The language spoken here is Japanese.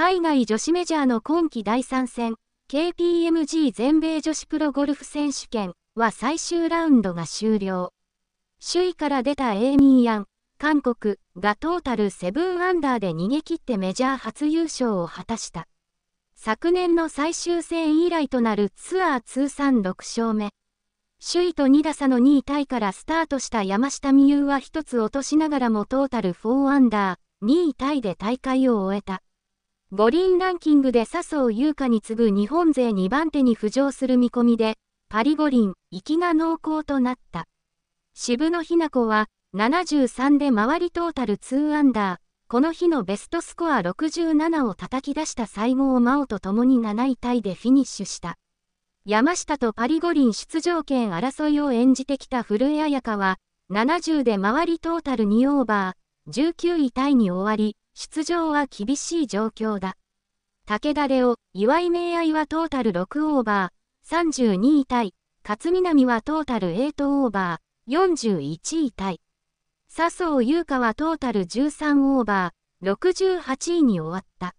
海外女子メジャーの今季第3戦、KPMG 全米女子プロゴルフ選手権は最終ラウンドが終了。首位から出たエイミー・ヤン、韓国がトータル7アンダーで逃げ切ってメジャー初優勝を果たした。昨年の最終戦以来となるツアー通算6勝目。首位と2打差の2位タイからスタートした山下美優は1つ落としながらもトータル4アンダー、2位タイで大会を終えた。五輪ランキングで笹生優香に次ぐ日本勢2番手に浮上する見込みで、パリ五輪、行きが濃厚となった。渋野日向子は、73で回りトータル2アンダー、この日のベストスコア67を叩き出した西郷真央と共に7位タイでフィニッシュした。山下とパリ五輪出場権争いを演じてきた古江彩佳は、70で回りトータル2オーバー、19位タイに終わり、出場は厳しい状況だ。武田レオ、岩井明愛はトータル6オーバー、32位タイ、勝南はトータル8オーバー、41位タイ。笹生優香はトータル13オーバー、68位に終わった。